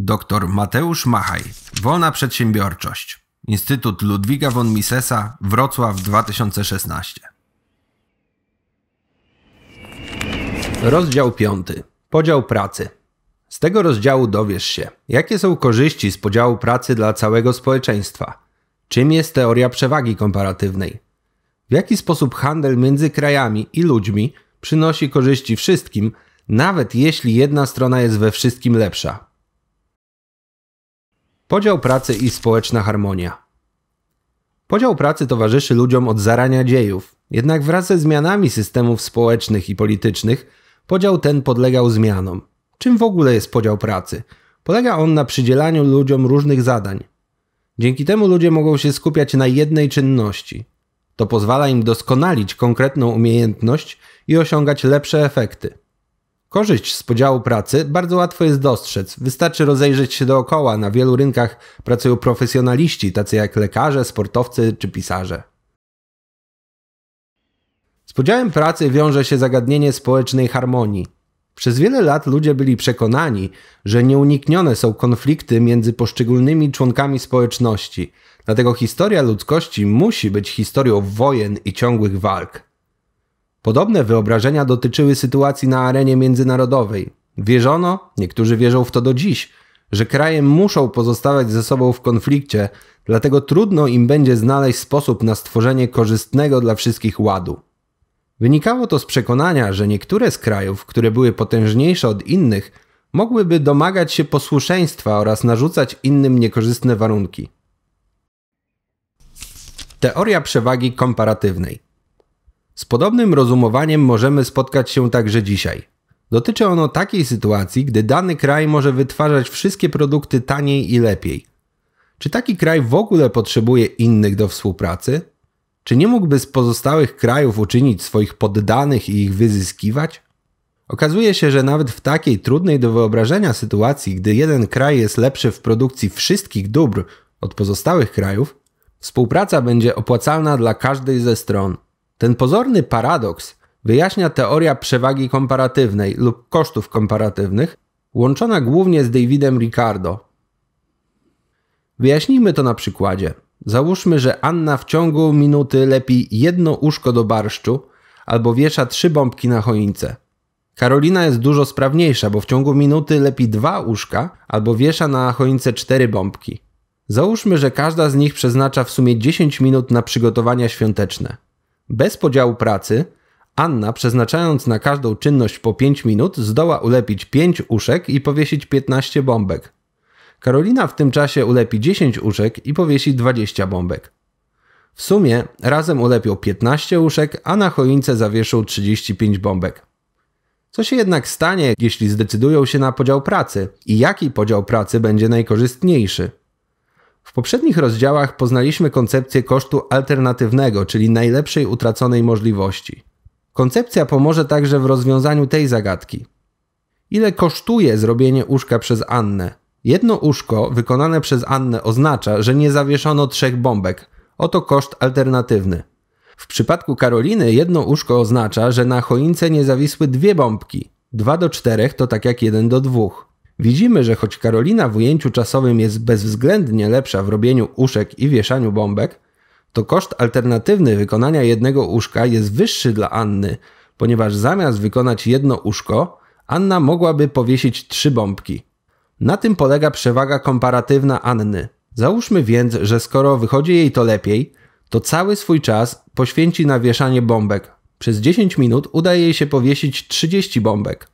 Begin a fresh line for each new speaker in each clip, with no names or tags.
Dr Mateusz Machaj, Wolna Przedsiębiorczość, Instytut Ludwiga von Misesa, Wrocław 2016. Rozdział 5. Podział pracy. Z tego rozdziału dowiesz się, jakie są korzyści z podziału pracy dla całego społeczeństwa, czym jest teoria przewagi komparatywnej, w jaki sposób handel między krajami i ludźmi przynosi korzyści wszystkim, nawet jeśli jedna strona jest we wszystkim lepsza. Podział pracy i społeczna harmonia. Podział pracy towarzyszy ludziom od zarania dziejów, jednak wraz ze zmianami systemów społecznych i politycznych podział ten podlegał zmianom. Czym w ogóle jest podział pracy? Polega on na przydzielaniu ludziom różnych zadań. Dzięki temu ludzie mogą się skupiać na jednej czynności. To pozwala im doskonalić konkretną umiejętność i osiągać lepsze efekty. Korzyść z podziału pracy bardzo łatwo jest dostrzec. Wystarczy rozejrzeć się dookoła. Na wielu rynkach pracują profesjonaliści, tacy jak lekarze, sportowcy czy pisarze. Z podziałem pracy wiąże się zagadnienie społecznej harmonii. Przez wiele lat ludzie byli przekonani, że nieuniknione są konflikty między poszczególnymi członkami społeczności. Dlatego historia ludzkości musi być historią wojen i ciągłych walk. Podobne wyobrażenia dotyczyły sytuacji na arenie międzynarodowej. Wierzono, niektórzy wierzą w to do dziś, że kraje muszą pozostawać ze sobą w konflikcie, dlatego trudno im będzie znaleźć sposób na stworzenie korzystnego dla wszystkich ładu. Wynikało to z przekonania, że niektóre z krajów, które były potężniejsze od innych, mogłyby domagać się posłuszeństwa oraz narzucać innym niekorzystne warunki. Teoria przewagi komparatywnej. Z podobnym rozumowaniem możemy spotkać się także dzisiaj. Dotyczy ono takiej sytuacji, gdy dany kraj może wytwarzać wszystkie produkty taniej i lepiej. Czy taki kraj w ogóle potrzebuje innych do współpracy? Czy nie mógłby z pozostałych krajów uczynić swoich poddanych i ich wyzyskiwać? Okazuje się, że nawet w takiej trudnej do wyobrażenia sytuacji, gdy jeden kraj jest lepszy w produkcji wszystkich dóbr od pozostałych krajów, współpraca będzie opłacalna dla każdej ze stron – ten pozorny paradoks wyjaśnia teoria przewagi komparatywnej lub kosztów komparatywnych, łączona głównie z Davidem Ricardo. Wyjaśnijmy to na przykładzie. Załóżmy, że Anna w ciągu minuty lepi jedno uszko do barszczu albo wiesza trzy bombki na choince. Karolina jest dużo sprawniejsza, bo w ciągu minuty lepi dwa uszka albo wiesza na choince cztery bombki. Załóżmy, że każda z nich przeznacza w sumie 10 minut na przygotowania świąteczne. Bez podziału pracy Anna, przeznaczając na każdą czynność po 5 minut, zdoła ulepić 5 uszek i powiesić 15 bombek. Karolina w tym czasie ulepi 10 uszek i powiesi 20 bombek. W sumie razem ulepią 15 uszek, a na choince zawieszą 35 bombek. Co się jednak stanie, jeśli zdecydują się na podział pracy i jaki podział pracy będzie najkorzystniejszy? W poprzednich rozdziałach poznaliśmy koncepcję kosztu alternatywnego, czyli najlepszej utraconej możliwości. Koncepcja pomoże także w rozwiązaniu tej zagadki. Ile kosztuje zrobienie łóżka przez Annę? Jedno łóżko wykonane przez Annę oznacza, że nie zawieszono trzech bombek. Oto koszt alternatywny. W przypadku Karoliny jedno łóżko oznacza, że na choince nie zawisły dwie bombki. 2 do 4 to tak jak 1 do 2. Widzimy, że choć Karolina w ujęciu czasowym jest bezwzględnie lepsza w robieniu uszek i wieszaniu bombek, to koszt alternatywny wykonania jednego uszka jest wyższy dla Anny, ponieważ zamiast wykonać jedno uszko, Anna mogłaby powiesić trzy bombki. Na tym polega przewaga komparatywna Anny. Załóżmy więc, że skoro wychodzi jej to lepiej, to cały swój czas poświęci na wieszanie bombek. Przez 10 minut udaje jej się powiesić 30 bombek.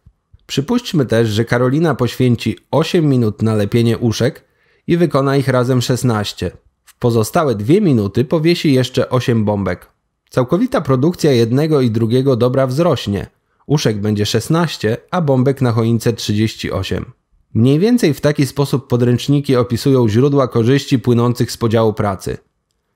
Przypuśćmy też, że Karolina poświęci 8 minut na lepienie uszek i wykona ich razem 16. W pozostałe 2 minuty powiesi jeszcze 8 bombek. Całkowita produkcja jednego i drugiego dobra wzrośnie. Uszek będzie 16, a bombek na choince 38. Mniej więcej w taki sposób podręczniki opisują źródła korzyści płynących z podziału pracy.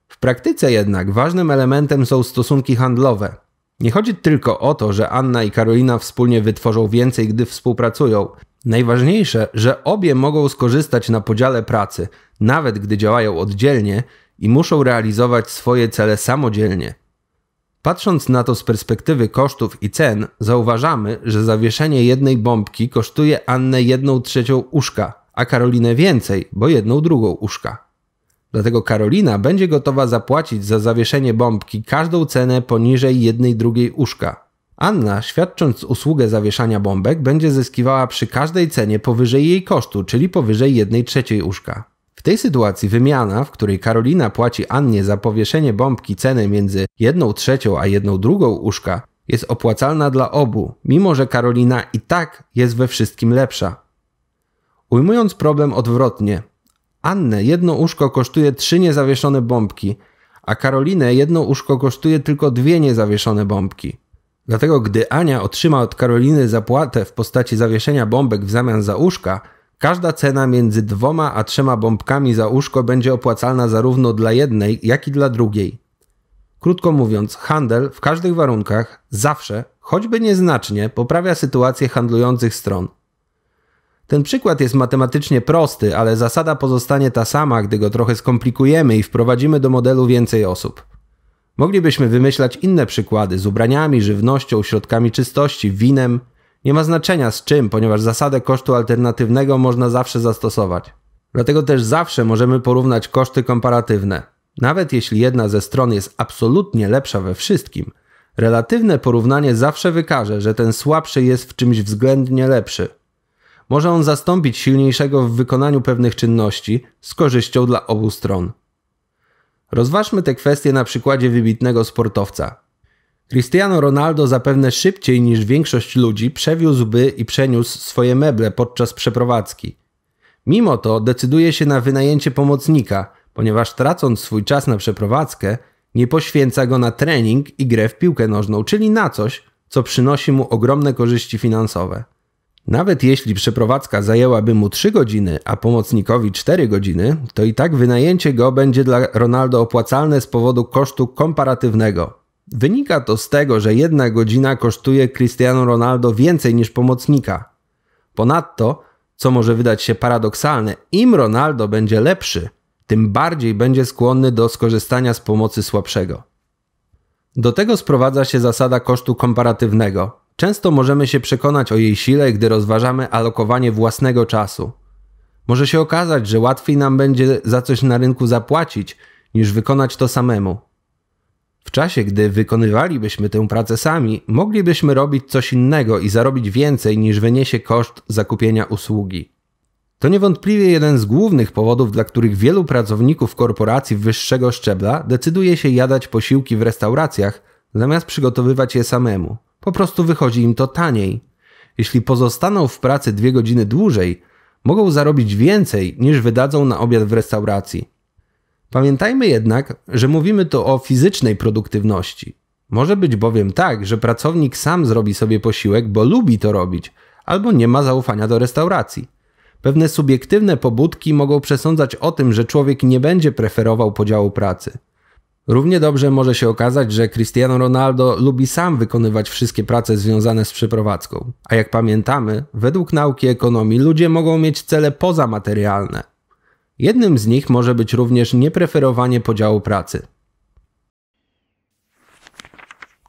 W praktyce jednak ważnym elementem są stosunki handlowe, nie chodzi tylko o to, że Anna i Karolina wspólnie wytworzą więcej, gdy współpracują. Najważniejsze, że obie mogą skorzystać na podziale pracy, nawet gdy działają oddzielnie i muszą realizować swoje cele samodzielnie. Patrząc na to z perspektywy kosztów i cen, zauważamy, że zawieszenie jednej bombki kosztuje Annę jedną trzecią uszka, a Karolinę więcej, bo jedną drugą uszka. Dlatego Karolina będzie gotowa zapłacić za zawieszenie bombki każdą cenę poniżej jednej drugiej uszka. Anna, świadcząc usługę zawieszania bombek, będzie zyskiwała przy każdej cenie powyżej jej kosztu, czyli powyżej jednej trzeciej uszka. W tej sytuacji wymiana, w której Karolina płaci Annie za powieszenie bombki cenę między jedną trzecią a jedną drugą uszka, jest opłacalna dla obu, mimo że Karolina i tak jest we wszystkim lepsza. Ujmując problem odwrotnie, Annę jedno uszko kosztuje trzy niezawieszone bombki, a Karolinę jedno uszko kosztuje tylko dwie niezawieszone bombki. Dlatego gdy Ania otrzyma od Karoliny zapłatę w postaci zawieszenia bombek w zamian za uszka, każda cena między dwoma a trzema bombkami za uszko będzie opłacalna zarówno dla jednej, jak i dla drugiej. Krótko mówiąc, handel w każdych warunkach zawsze, choćby nieznacznie, poprawia sytuację handlujących stron – ten przykład jest matematycznie prosty, ale zasada pozostanie ta sama, gdy go trochę skomplikujemy i wprowadzimy do modelu więcej osób. Moglibyśmy wymyślać inne przykłady z ubraniami, żywnością, środkami czystości, winem. Nie ma znaczenia z czym, ponieważ zasadę kosztu alternatywnego można zawsze zastosować. Dlatego też zawsze możemy porównać koszty komparatywne. Nawet jeśli jedna ze stron jest absolutnie lepsza we wszystkim, relatywne porównanie zawsze wykaże, że ten słabszy jest w czymś względnie lepszy może on zastąpić silniejszego w wykonaniu pewnych czynności z korzyścią dla obu stron. Rozważmy te kwestie na przykładzie wybitnego sportowca. Cristiano Ronaldo zapewne szybciej niż większość ludzi przewiózłby i przeniósł swoje meble podczas przeprowadzki. Mimo to decyduje się na wynajęcie pomocnika, ponieważ tracąc swój czas na przeprowadzkę, nie poświęca go na trening i grę w piłkę nożną, czyli na coś, co przynosi mu ogromne korzyści finansowe. Nawet jeśli przeprowadzka zajęłaby mu 3 godziny, a pomocnikowi 4 godziny, to i tak wynajęcie go będzie dla Ronaldo opłacalne z powodu kosztu komparatywnego. Wynika to z tego, że jedna godzina kosztuje Cristiano Ronaldo więcej niż pomocnika. Ponadto, co może wydać się paradoksalne, im Ronaldo będzie lepszy, tym bardziej będzie skłonny do skorzystania z pomocy słabszego. Do tego sprowadza się zasada kosztu komparatywnego. Często możemy się przekonać o jej sile, gdy rozważamy alokowanie własnego czasu. Może się okazać, że łatwiej nam będzie za coś na rynku zapłacić, niż wykonać to samemu. W czasie, gdy wykonywalibyśmy tę pracę sami, moglibyśmy robić coś innego i zarobić więcej niż wyniesie koszt zakupienia usługi. To niewątpliwie jeden z głównych powodów, dla których wielu pracowników korporacji wyższego szczebla decyduje się jadać posiłki w restauracjach, zamiast przygotowywać je samemu. Po prostu wychodzi im to taniej. Jeśli pozostaną w pracy dwie godziny dłużej, mogą zarobić więcej niż wydadzą na obiad w restauracji. Pamiętajmy jednak, że mówimy tu o fizycznej produktywności. Może być bowiem tak, że pracownik sam zrobi sobie posiłek, bo lubi to robić, albo nie ma zaufania do restauracji. Pewne subiektywne pobudki mogą przesądzać o tym, że człowiek nie będzie preferował podziału pracy. Równie dobrze może się okazać, że Cristiano Ronaldo lubi sam wykonywać wszystkie prace związane z przeprowadzką. A jak pamiętamy, według nauki ekonomii ludzie mogą mieć cele pozamaterialne. Jednym z nich może być również niepreferowanie podziału pracy.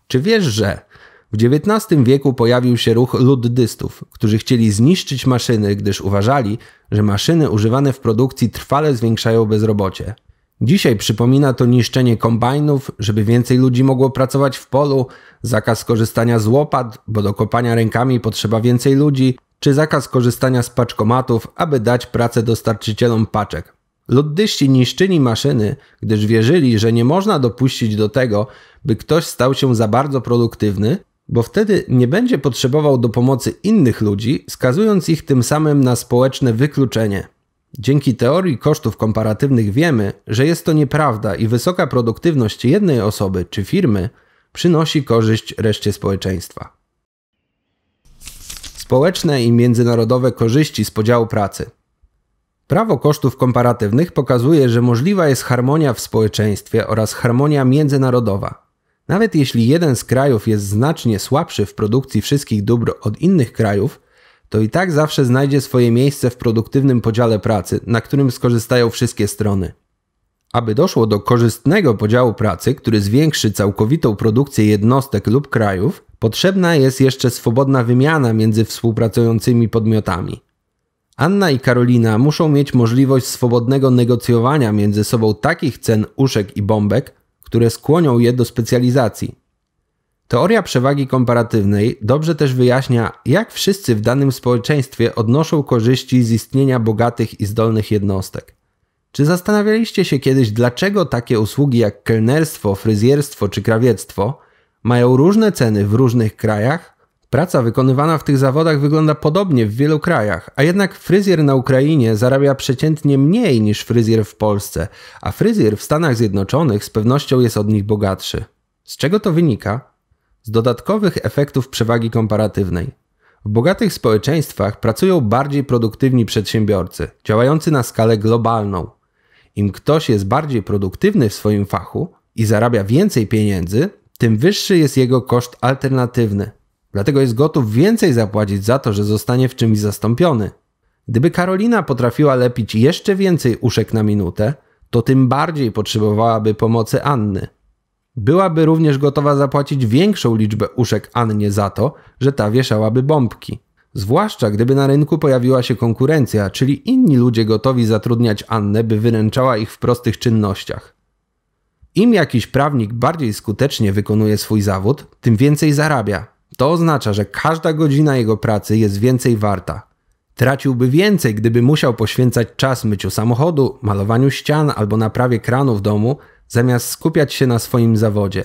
Czy wiesz, że w XIX wieku pojawił się ruch luddystów, którzy chcieli zniszczyć maszyny, gdyż uważali, że maszyny używane w produkcji trwale zwiększają bezrobocie. Dzisiaj przypomina to niszczenie kombajnów, żeby więcej ludzi mogło pracować w polu, zakaz korzystania z łopat, bo do kopania rękami potrzeba więcej ludzi, czy zakaz korzystania z paczkomatów, aby dać pracę dostarczycielom paczek. Luddyści niszczyli maszyny, gdyż wierzyli, że nie można dopuścić do tego, by ktoś stał się za bardzo produktywny, bo wtedy nie będzie potrzebował do pomocy innych ludzi, skazując ich tym samym na społeczne wykluczenie. Dzięki teorii kosztów komparatywnych wiemy, że jest to nieprawda i wysoka produktywność jednej osoby czy firmy przynosi korzyść reszcie społeczeństwa. Społeczne i międzynarodowe korzyści z podziału pracy. Prawo kosztów komparatywnych pokazuje, że możliwa jest harmonia w społeczeństwie oraz harmonia międzynarodowa. Nawet jeśli jeden z krajów jest znacznie słabszy w produkcji wszystkich dóbr od innych krajów, to i tak zawsze znajdzie swoje miejsce w produktywnym podziale pracy, na którym skorzystają wszystkie strony. Aby doszło do korzystnego podziału pracy, który zwiększy całkowitą produkcję jednostek lub krajów, potrzebna jest jeszcze swobodna wymiana między współpracującymi podmiotami. Anna i Karolina muszą mieć możliwość swobodnego negocjowania między sobą takich cen uszek i bombek, które skłonią je do specjalizacji. Teoria przewagi komparatywnej dobrze też wyjaśnia, jak wszyscy w danym społeczeństwie odnoszą korzyści z istnienia bogatych i zdolnych jednostek. Czy zastanawialiście się kiedyś, dlaczego takie usługi jak kelnerstwo, fryzjerstwo czy krawiectwo mają różne ceny w różnych krajach? Praca wykonywana w tych zawodach wygląda podobnie w wielu krajach, a jednak fryzjer na Ukrainie zarabia przeciętnie mniej niż fryzjer w Polsce, a fryzjer w Stanach Zjednoczonych z pewnością jest od nich bogatszy. Z czego to wynika? z dodatkowych efektów przewagi komparatywnej. W bogatych społeczeństwach pracują bardziej produktywni przedsiębiorcy, działający na skalę globalną. Im ktoś jest bardziej produktywny w swoim fachu i zarabia więcej pieniędzy, tym wyższy jest jego koszt alternatywny. Dlatego jest gotów więcej zapłacić za to, że zostanie w czymś zastąpiony. Gdyby Karolina potrafiła lepić jeszcze więcej uszek na minutę, to tym bardziej potrzebowałaby pomocy Anny – byłaby również gotowa zapłacić większą liczbę uszek Annie za to, że ta wieszałaby bombki. Zwłaszcza gdyby na rynku pojawiła się konkurencja, czyli inni ludzie gotowi zatrudniać Annę, by wyręczała ich w prostych czynnościach. Im jakiś prawnik bardziej skutecznie wykonuje swój zawód, tym więcej zarabia. To oznacza, że każda godzina jego pracy jest więcej warta. Traciłby więcej, gdyby musiał poświęcać czas myciu samochodu, malowaniu ścian albo naprawie kranu w domu, zamiast skupiać się na swoim zawodzie.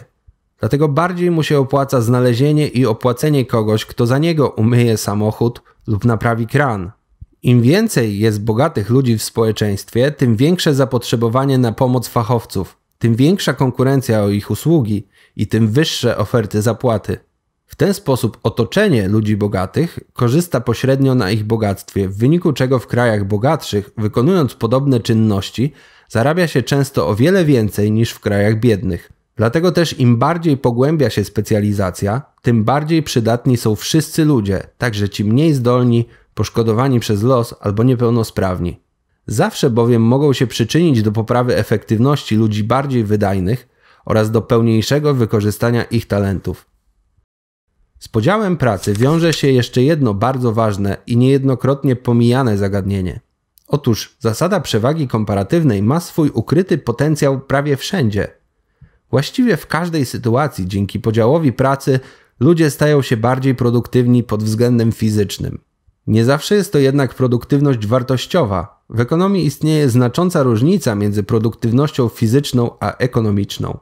Dlatego bardziej mu się opłaca znalezienie i opłacenie kogoś, kto za niego umyje samochód lub naprawi kran. Im więcej jest bogatych ludzi w społeczeństwie, tym większe zapotrzebowanie na pomoc fachowców, tym większa konkurencja o ich usługi i tym wyższe oferty zapłaty. W ten sposób otoczenie ludzi bogatych korzysta pośrednio na ich bogactwie, w wyniku czego w krajach bogatszych, wykonując podobne czynności, zarabia się często o wiele więcej niż w krajach biednych. Dlatego też im bardziej pogłębia się specjalizacja, tym bardziej przydatni są wszyscy ludzie, także ci mniej zdolni, poszkodowani przez los albo niepełnosprawni. Zawsze bowiem mogą się przyczynić do poprawy efektywności ludzi bardziej wydajnych oraz do pełniejszego wykorzystania ich talentów. Z podziałem pracy wiąże się jeszcze jedno bardzo ważne i niejednokrotnie pomijane zagadnienie. Otóż zasada przewagi komparatywnej ma swój ukryty potencjał prawie wszędzie. Właściwie w każdej sytuacji dzięki podziałowi pracy ludzie stają się bardziej produktywni pod względem fizycznym. Nie zawsze jest to jednak produktywność wartościowa. W ekonomii istnieje znacząca różnica między produktywnością fizyczną a ekonomiczną.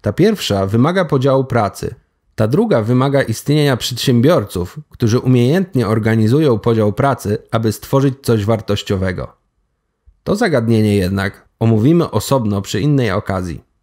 Ta pierwsza wymaga podziału pracy – ta druga wymaga istnienia przedsiębiorców, którzy umiejętnie organizują podział pracy, aby stworzyć coś wartościowego. To zagadnienie jednak omówimy osobno przy innej okazji.